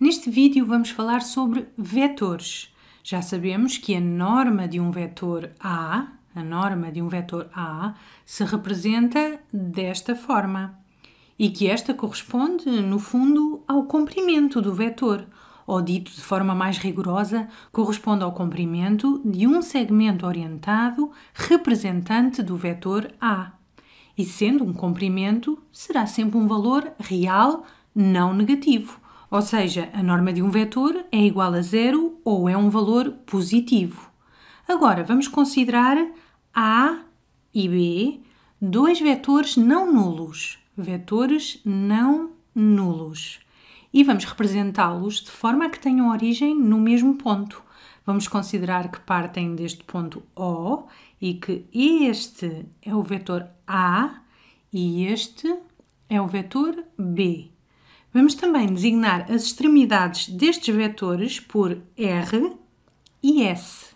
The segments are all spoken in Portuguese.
Neste vídeo vamos falar sobre vetores. Já sabemos que a norma de um vetor A, a norma de um vetor A, se representa desta forma e que esta corresponde, no fundo, ao comprimento do vetor, ou dito de forma mais rigorosa, corresponde ao comprimento de um segmento orientado representante do vetor A. E sendo um comprimento, será sempre um valor real não negativo ou seja, a norma de um vetor é igual a zero ou é um valor positivo. Agora, vamos considerar A e B dois vetores não nulos. Vetores não nulos. E vamos representá-los de forma a que tenham origem no mesmo ponto. Vamos considerar que partem deste ponto O e que este é o vetor A e este é o vetor B. Vamos também designar as extremidades destes vetores por R e S.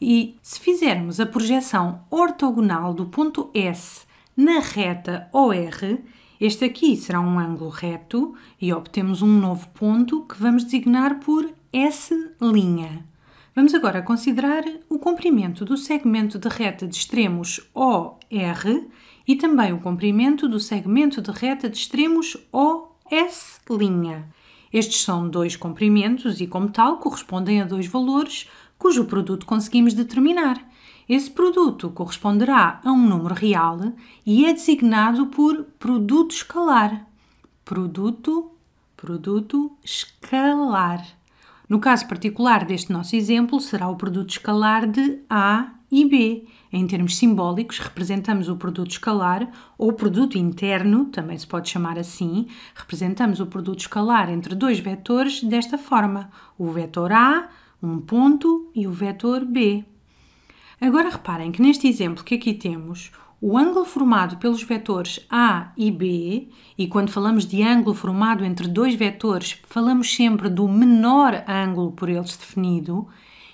E se fizermos a projeção ortogonal do ponto S na reta OR, este aqui será um ângulo reto e obtemos um novo ponto que vamos designar por S'. Vamos agora considerar o comprimento do segmento de reta de extremos OR e também o comprimento do segmento de reta de extremos OR. S'. Estes são dois comprimentos e, como tal, correspondem a dois valores cujo produto conseguimos determinar. Esse produto corresponderá a um número real e é designado por produto escalar. Produto, produto escalar. No caso particular deste nosso exemplo, será o produto escalar de A e B. Em termos simbólicos, representamos o produto escalar ou produto interno, também se pode chamar assim. Representamos o produto escalar entre dois vetores desta forma: o vetor A, um ponto, e o vetor B. Agora reparem que neste exemplo que aqui temos, o ângulo formado pelos vetores A e B, e quando falamos de ângulo formado entre dois vetores, falamos sempre do menor ângulo por eles definido,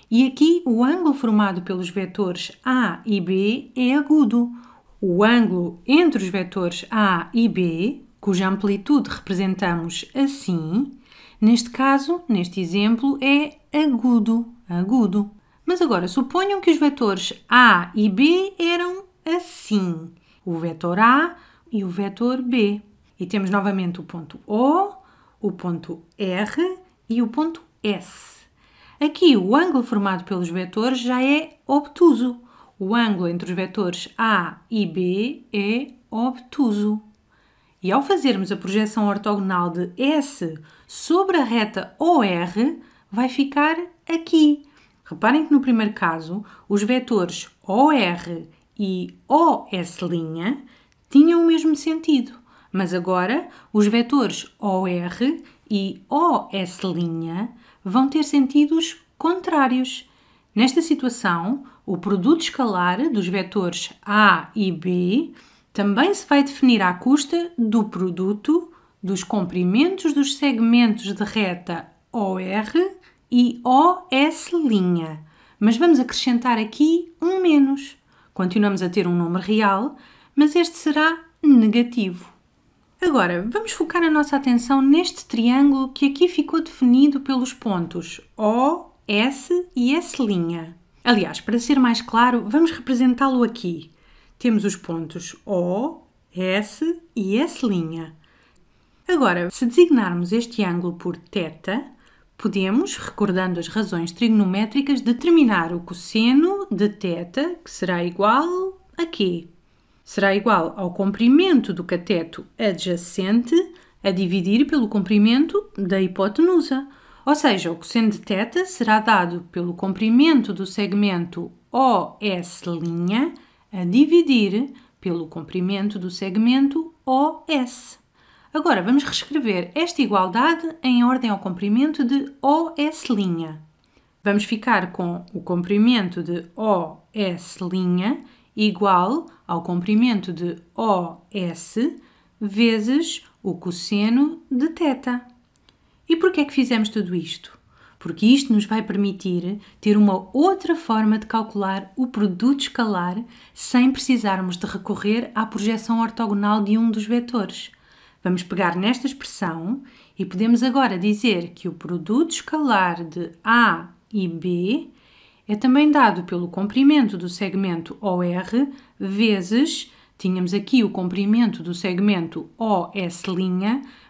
e aqui o ângulo formado pelos vetores A e B é agudo. O ângulo entre os vetores A e B, cuja amplitude representamos assim, neste caso, neste exemplo, é agudo, agudo. Mas agora suponham que os vetores A e B eram assim: o vetor A e o vetor B. E temos novamente o ponto O, o ponto R e o ponto S. Aqui o ângulo formado pelos vetores já é obtuso. O ângulo entre os vetores A e B é obtuso. E ao fazermos a projeção ortogonal de S sobre a reta OR, vai ficar aqui. Reparem que no primeiro caso, os vetores OR e OS' tinham o mesmo sentido, mas agora os vetores OR e OS' vão ter sentidos contrários. Nesta situação, o produto escalar dos vetores A e B também se vai definir à custa do produto dos comprimentos dos segmentos de reta OR e OS', mas vamos acrescentar aqui um menos. Continuamos a ter um número real, mas este será negativo. Agora, vamos focar a nossa atenção neste triângulo que aqui ficou definido pelos pontos O, S e S'. Aliás, para ser mais claro, vamos representá-lo aqui. Temos os pontos O, S e S'. Agora, se designarmos este ângulo por θ, Podemos, recordando as razões trigonométricas, determinar o cosseno de θ, que será igual a quê? Será igual ao comprimento do cateto adjacente a dividir pelo comprimento da hipotenusa. Ou seja, o cosseno de θ será dado pelo comprimento do segmento OS' a dividir pelo comprimento do segmento OS. Agora vamos reescrever esta igualdade em ordem ao comprimento de OS'. Vamos ficar com o comprimento de OS' igual ao comprimento de OS vezes o cosseno de θ. E por que é que fizemos tudo isto? Porque isto nos vai permitir ter uma outra forma de calcular o produto escalar sem precisarmos de recorrer à projeção ortogonal de um dos vetores. Vamos pegar nesta expressão e podemos agora dizer que o produto escalar de A e B é também dado pelo comprimento do segmento OR vezes, tínhamos aqui o comprimento do segmento OS',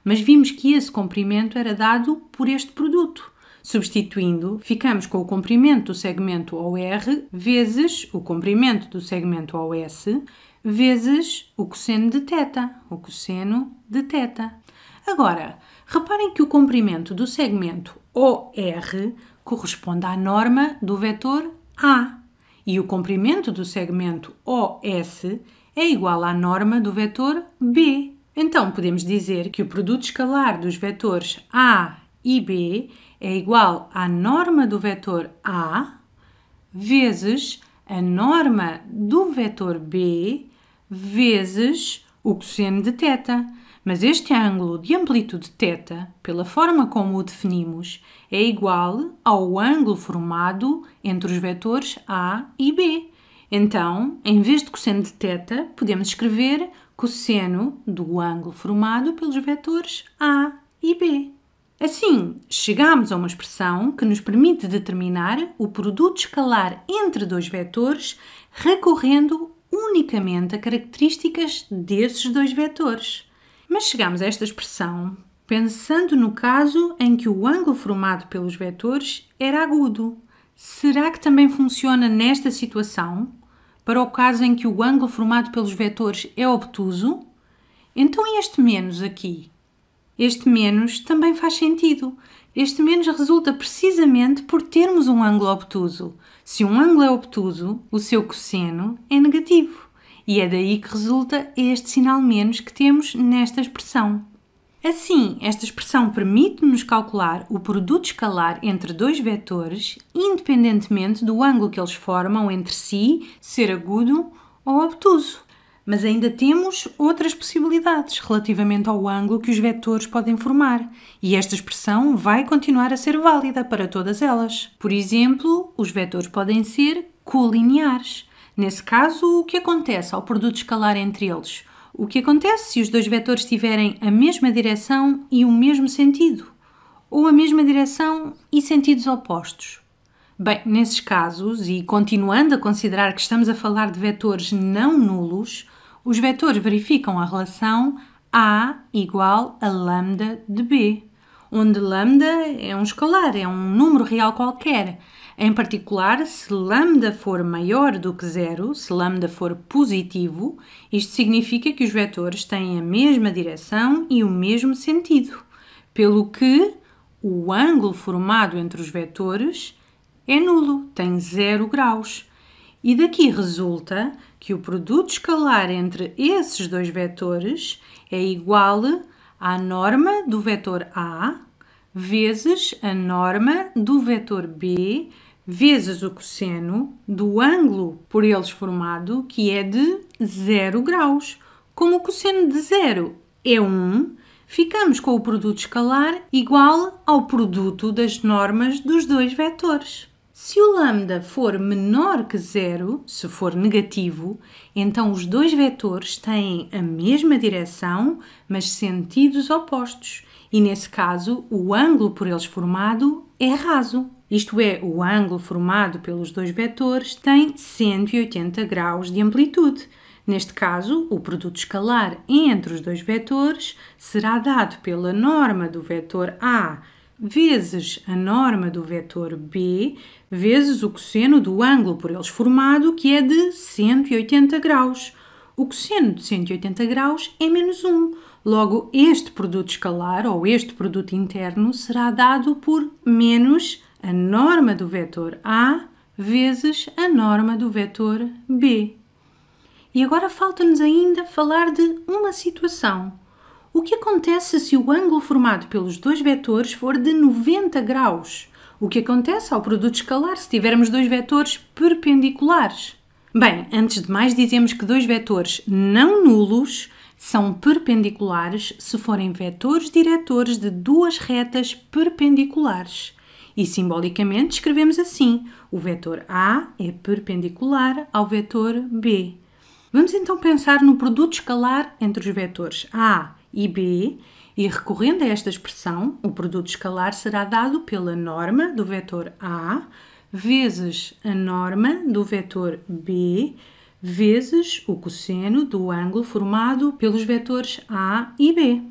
mas vimos que esse comprimento era dado por este produto. Substituindo, ficamos com o comprimento do segmento OR vezes o comprimento do segmento OS vezes o cosseno de θ, o cosseno de teta. Agora, reparem que o comprimento do segmento OR corresponde à norma do vetor A e o comprimento do segmento OS é igual à norma do vetor B. Então, podemos dizer que o produto escalar dos vetores A e B é igual à norma do vetor A vezes a norma do vetor B vezes o cosseno de θ. Mas este ângulo de amplitude θ, pela forma como o definimos, é igual ao ângulo formado entre os vetores A e B. Então, em vez de cosseno de θ, podemos escrever cosseno do ângulo formado pelos vetores A e B. Assim, chegamos a uma expressão que nos permite determinar o produto escalar entre dois vetores recorrendo unicamente a características desses dois vetores. Mas chegamos a esta expressão pensando no caso em que o ângulo formado pelos vetores era agudo. Será que também funciona nesta situação? Para o caso em que o ângulo formado pelos vetores é obtuso? Então, este menos aqui? Este menos também faz sentido. Este menos resulta precisamente por termos um ângulo obtuso. Se um ângulo é obtuso, o seu cosseno é negativo. E é daí que resulta este sinal menos que temos nesta expressão. Assim, esta expressão permite-nos calcular o produto escalar entre dois vetores, independentemente do ângulo que eles formam entre si, ser agudo ou obtuso. Mas ainda temos outras possibilidades relativamente ao ângulo que os vetores podem formar, e esta expressão vai continuar a ser válida para todas elas. Por exemplo, os vetores podem ser colineares. Nesse caso, o que acontece ao produto escalar entre eles? O que acontece se os dois vetores tiverem a mesma direção e o mesmo sentido? Ou a mesma direção e sentidos opostos? Bem, nesses casos, e continuando a considerar que estamos a falar de vetores não nulos, os vetores verificam a relação A igual a lambda de B, onde lambda é um escalar, é um número real qualquer. Em particular, se lambda for maior do que zero, se lambda for positivo, isto significa que os vetores têm a mesma direção e o mesmo sentido, pelo que o ângulo formado entre os vetores é nulo, tem zero graus. E daqui resulta que o produto escalar entre esses dois vetores é igual à norma do vetor A vezes a norma do vetor B vezes o cosseno do ângulo por eles formado, que é de 0 graus. Como o cosseno de zero é 1, um, ficamos com o produto escalar igual ao produto das normas dos dois vetores. Se o lambda for menor que zero, se for negativo, então os dois vetores têm a mesma direção, mas sentidos opostos, e nesse caso o ângulo por eles formado é raso. Isto é, o ângulo formado pelos dois vetores tem 180 graus de amplitude. Neste caso, o produto escalar entre os dois vetores será dado pela norma do vetor A vezes a norma do vetor b, vezes o cosseno do ângulo por eles formado, que é de 180 graus. O cosseno de 180 graus é menos 1. Logo, este produto escalar, ou este produto interno, será dado por menos a norma do vetor A vezes a norma do vetor B. E agora falta-nos ainda falar de uma situação. O que acontece se o ângulo formado pelos dois vetores for de 90 graus? O que acontece ao produto escalar se tivermos dois vetores perpendiculares? Bem, antes de mais, dizemos que dois vetores não nulos são perpendiculares se forem vetores diretores de duas retas perpendiculares. E simbolicamente escrevemos assim: o vetor A é perpendicular ao vetor B. Vamos então pensar no produto escalar entre os vetores A e b, e recorrendo a esta expressão, o produto escalar será dado pela norma do vetor a vezes a norma do vetor b vezes o cosseno do ângulo formado pelos vetores a e b.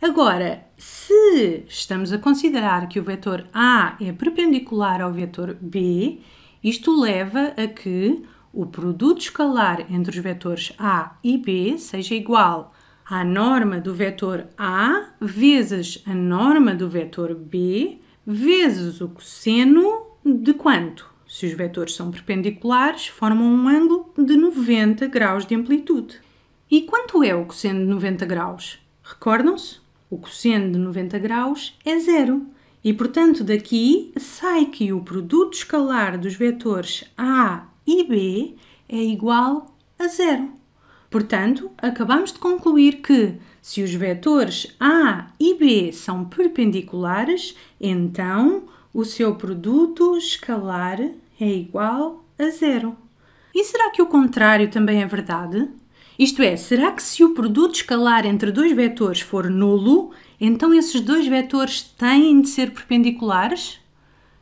Agora, se estamos a considerar que o vetor a é perpendicular ao vetor b, isto leva a que o produto escalar entre os vetores a e b seja igual a norma do vetor A vezes a norma do vetor B vezes o cosseno de quanto? Se os vetores são perpendiculares, formam um ângulo de 90 graus de amplitude. E quanto é o cosseno de 90 graus? Recordam-se? O cosseno de 90 graus é zero. E, portanto, daqui sai que o produto escalar dos vetores A e B é igual a zero. Portanto, acabamos de concluir que, se os vetores A e B são perpendiculares, então o seu produto escalar é igual a zero. E será que o contrário também é verdade? Isto é, será que se o produto escalar entre dois vetores for nulo, então esses dois vetores têm de ser perpendiculares?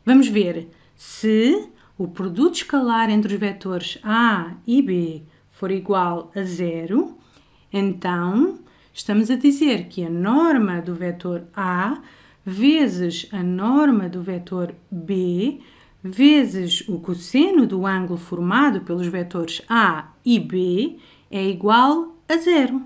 Vamos ver. Se o produto escalar entre os vetores A e B for igual a zero, então estamos a dizer que a norma do vetor A vezes a norma do vetor B vezes o cosseno do ângulo formado pelos vetores A e B é igual a zero.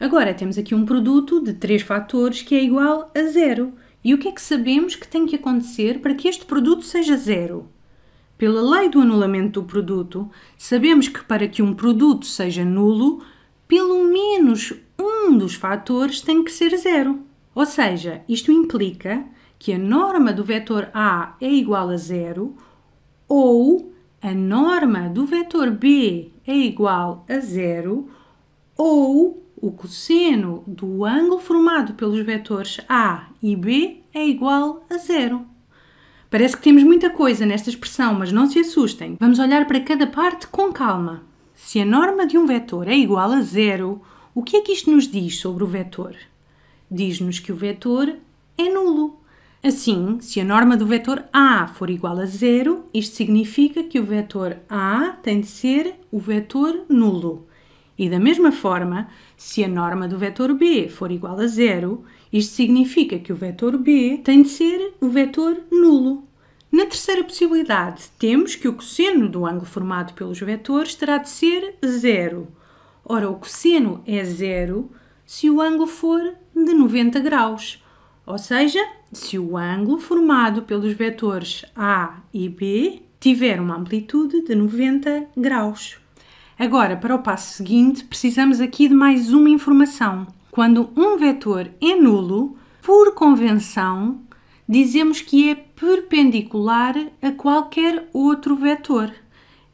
Agora temos aqui um produto de três fatores que é igual a zero. E o que é que sabemos que tem que acontecer para que este produto seja zero? Pela lei do anulamento do produto, sabemos que para que um produto seja nulo, pelo menos um dos fatores tem que ser zero. Ou seja, isto implica que a norma do vetor A é igual a zero ou a norma do vetor B é igual a zero ou o cosseno do ângulo formado pelos vetores A e B é igual a zero. Parece que temos muita coisa nesta expressão, mas não se assustem. Vamos olhar para cada parte com calma. Se a norma de um vetor é igual a zero, o que é que isto nos diz sobre o vetor? Diz-nos que o vetor é nulo. Assim, se a norma do vetor A for igual a zero, isto significa que o vetor A tem de ser o vetor nulo. E da mesma forma, se a norma do vetor b for igual a zero, isto significa que o vetor b tem de ser o vetor nulo. Na terceira possibilidade, temos que o cosseno do ângulo formado pelos vetores terá de ser zero. Ora, o cosseno é zero se o ângulo for de 90 graus, ou seja, se o ângulo formado pelos vetores a e b tiver uma amplitude de 90 graus. Agora, para o passo seguinte, precisamos aqui de mais uma informação. Quando um vetor é nulo, por convenção, dizemos que é perpendicular a qualquer outro vetor.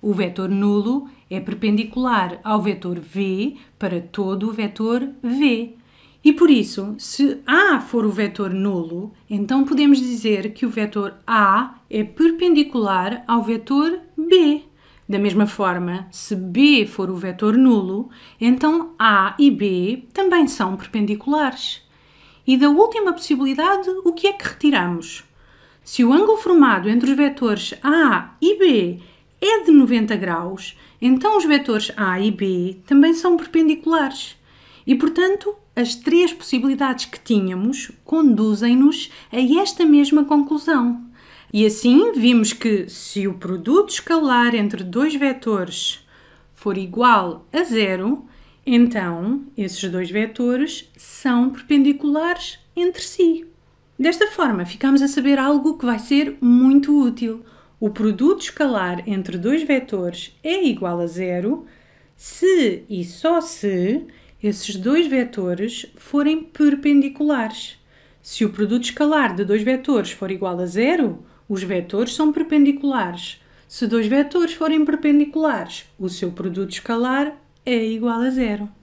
O vetor nulo é perpendicular ao vetor v para todo o vetor v. E por isso, se A for o vetor nulo, então podemos dizer que o vetor A é perpendicular ao vetor B. Da mesma forma, se B for o vetor nulo, então A e B também são perpendiculares. E da última possibilidade, o que é que retiramos? Se o ângulo formado entre os vetores A e B é de 90 graus, então os vetores A e B também são perpendiculares. E, portanto, as três possibilidades que tínhamos conduzem-nos a esta mesma conclusão. E assim vimos que se o produto escalar entre dois vetores for igual a zero, então esses dois vetores são perpendiculares entre si. Desta forma, ficamos a saber algo que vai ser muito útil. O produto escalar entre dois vetores é igual a zero se e só se esses dois vetores forem perpendiculares. Se o produto escalar de dois vetores for igual a zero, os vetores são perpendiculares. Se dois vetores forem perpendiculares, o seu produto escalar é igual a zero.